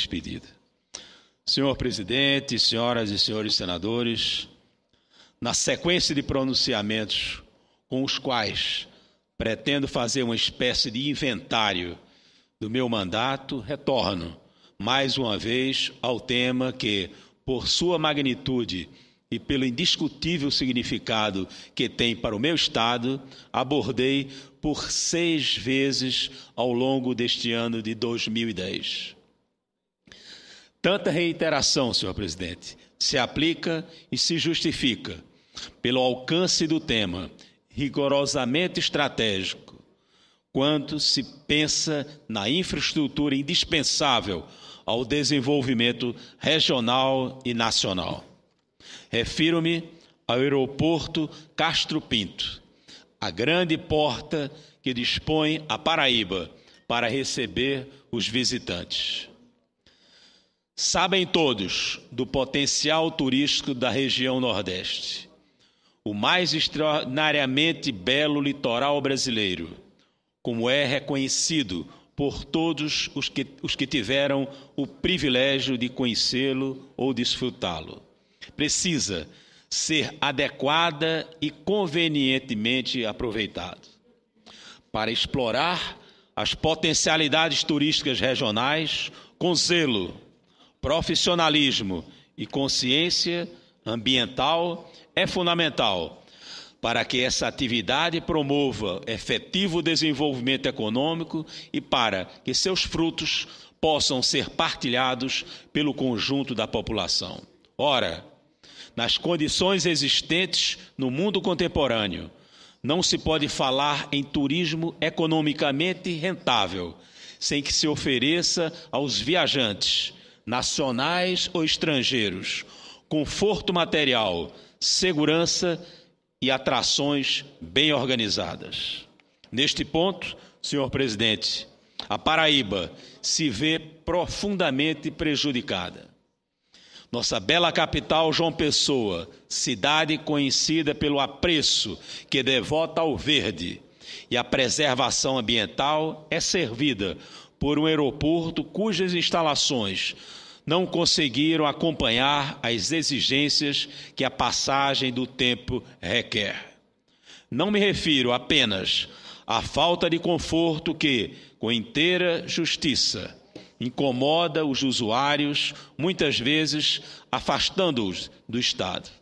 despedida. Senhor presidente, senhoras e senhores senadores, na sequência de pronunciamentos com os quais pretendo fazer uma espécie de inventário do meu mandato, retorno mais uma vez ao tema que, por sua magnitude e pelo indiscutível significado que tem para o meu Estado, abordei por seis vezes ao longo deste ano de 2010. Tanta reiteração, senhor presidente, se aplica e se justifica pelo alcance do tema, rigorosamente estratégico, quando se pensa na infraestrutura indispensável ao desenvolvimento regional e nacional. Refiro-me ao aeroporto Castro Pinto, a grande porta que dispõe a Paraíba para receber os visitantes. Sabem todos do potencial turístico da região Nordeste, o mais extraordinariamente belo litoral brasileiro, como é reconhecido por todos os que, os que tiveram o privilégio de conhecê-lo ou desfrutá-lo. Precisa ser adequada e convenientemente aproveitado. Para explorar as potencialidades turísticas regionais com zelo profissionalismo e consciência ambiental é fundamental para que essa atividade promova efetivo desenvolvimento econômico e para que seus frutos possam ser partilhados pelo conjunto da população. Ora, nas condições existentes no mundo contemporâneo, não se pode falar em turismo economicamente rentável sem que se ofereça aos viajantes nacionais ou estrangeiros, conforto material, segurança e atrações bem organizadas. Neste ponto, senhor presidente, a Paraíba se vê profundamente prejudicada. Nossa bela capital, João Pessoa, cidade conhecida pelo apreço que devota ao verde, e a preservação ambiental é servida por um aeroporto cujas instalações não conseguiram acompanhar as exigências que a passagem do tempo requer. Não me refiro apenas à falta de conforto que, com inteira justiça, incomoda os usuários, muitas vezes afastando-os do Estado.